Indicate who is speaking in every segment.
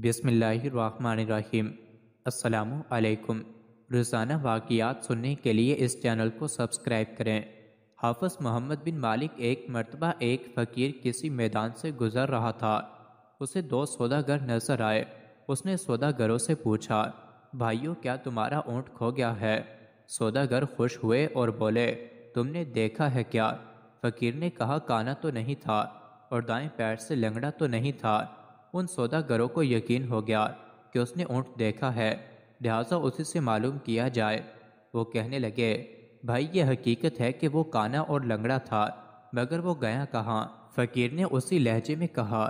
Speaker 1: बिसमीम् अल्लाम रोज़ाना वाक़ात सुनने के लिए इस चैनल को सब्सक्राइब करें हाफज मोहम्मद बिन मालिक एक मरतबा एक फ़कीर किसी मैदान से गुज़र रहा था उसे दो सौदागर नजर आए उसने सौदागरों से पूछा भाइयों क्या तुम्हारा ऊँट खो गया है सौदागर खुश हुए और बोले तुमने देखा है क्या फ़कीर ने कहा काना तो नहीं था और दाएं पैर से लंगड़ा तो नहीं था उन सौदागरों को यकीन हो गया कि उसने ऊँट देखा है लिहाजा उसी से मालूम किया जाए वो कहने लगे भाई ये हकीकत है कि वो काना और लंगड़ा था मगर वो गया कहाँ फकीर ने उसी लहजे में कहा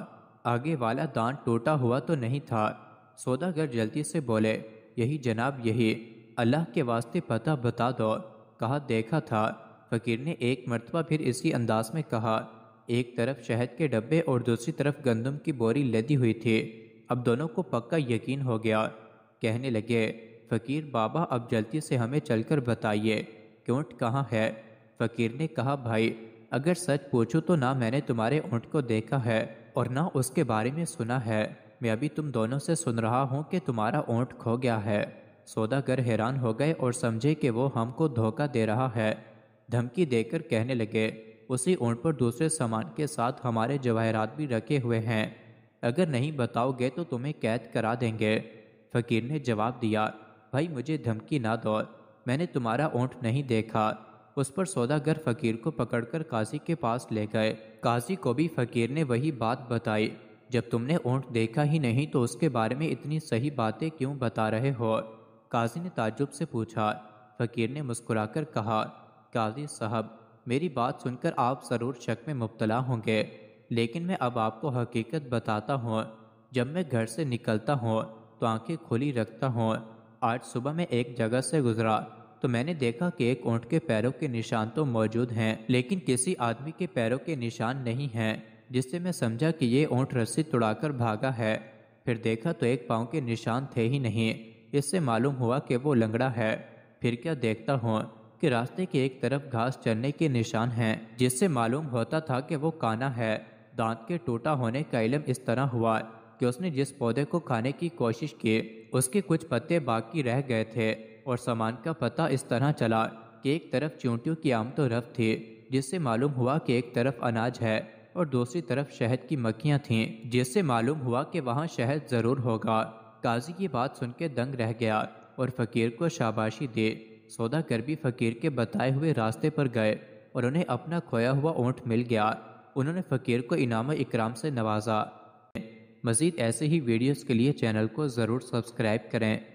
Speaker 1: आगे वाला दान टूटा हुआ तो नहीं था सौदागर जल्दी से बोले यही जनाब यही अल्लाह के वास्ते पता बता दो कहा देखा था फकीर ने एक मरतबा फिर इसी अंदाज में कहा एक तरफ शहद के डब्बे और दूसरी तरफ गंदम की बोरी लदी हुई थी अब दोनों को पक्का यकीन हो गया कहने लगे फ़कीर बाबा अब जल्दी से हमें चलकर बताइए कि ऊँट कहाँ है फ़कीर ने कहा भाई अगर सच पूछो तो ना मैंने तुम्हारे ऊँट को देखा है और ना उसके बारे में सुना है मैं अभी तुम दोनों से सुन रहा हूँ कि तुम्हारा ऊँट खो गया है सौदागर हैरान हो गए और समझे कि वो हमको धोखा दे रहा है धमकी देकर कहने लगे उसी ऊँट पर दूसरे सामान के साथ हमारे जवाहरात भी रखे हुए हैं अगर नहीं बताओगे तो तुम्हें कैद करा देंगे फकीर ने जवाब दिया भाई मुझे धमकी ना दो मैंने तुम्हारा ऊँट नहीं देखा उस पर सौदागर फकीर को पकड़कर काजी के पास ले गए काजी को भी फकीर ने वही बात बताई जब तुमने ऊँट देखा ही नहीं तो उसके बारे में इतनी सही बातें क्यों बता रहे हो काजी ने ताजुब से पूछा फकीर ने मुस्कुराकर कहा काजी साहब मेरी बात सुनकर आप ज़रूर शक में मुबतला होंगे लेकिन मैं अब आपको हकीकत बताता हूँ जब मैं घर से निकलता हूँ तो आंखें खुली रखता हूँ आज सुबह मैं एक जगह से गुजरा तो मैंने देखा कि एक ऊँट के पैरों के निशान तो मौजूद हैं लेकिन किसी आदमी के पैरों के निशान नहीं हैं जिससे मैं समझा कि ये ऊँट रस्सी तुड़ाकर भागा है फिर देखा तो एक पाँव के निशान थे ही नहीं इससे मालूम हुआ कि वो लंगड़ा है फिर क्या देखता हूँ के रास्ते के एक तरफ घास चलने के निशान हैं जिससे मालूम होता था कि वो काना है दांत के टूटा होने का इलम इस तरह हुआ कि उसने जिस पौधे को खाने की कोशिश की उसके कुछ पत्ते बाकी रह गए थे और सामान का पता इस तरह चला कि एक तरफ चूंटियों की आम तो रफ थी जिससे मालूम हुआ कि एक तरफ अनाज है और दूसरी तरफ शहद की मक्खियाँ थीं जिससे मालूम हुआ कि वहाँ शहद ज़रूर होगा काजी की बात सुन दंग रह गया और फकीर को शाबाशी दे सौदागर भी फकीर के बताए हुए रास्ते पर गए और उन्हें अपना खोया हुआ ऊँट मिल गया उन्होंने फकीर को इनाम इकराम से नवाजा मज़ीद ऐसे ही वीडियोज़ के लिए चैनल को ज़रूर सब्सक्राइब करें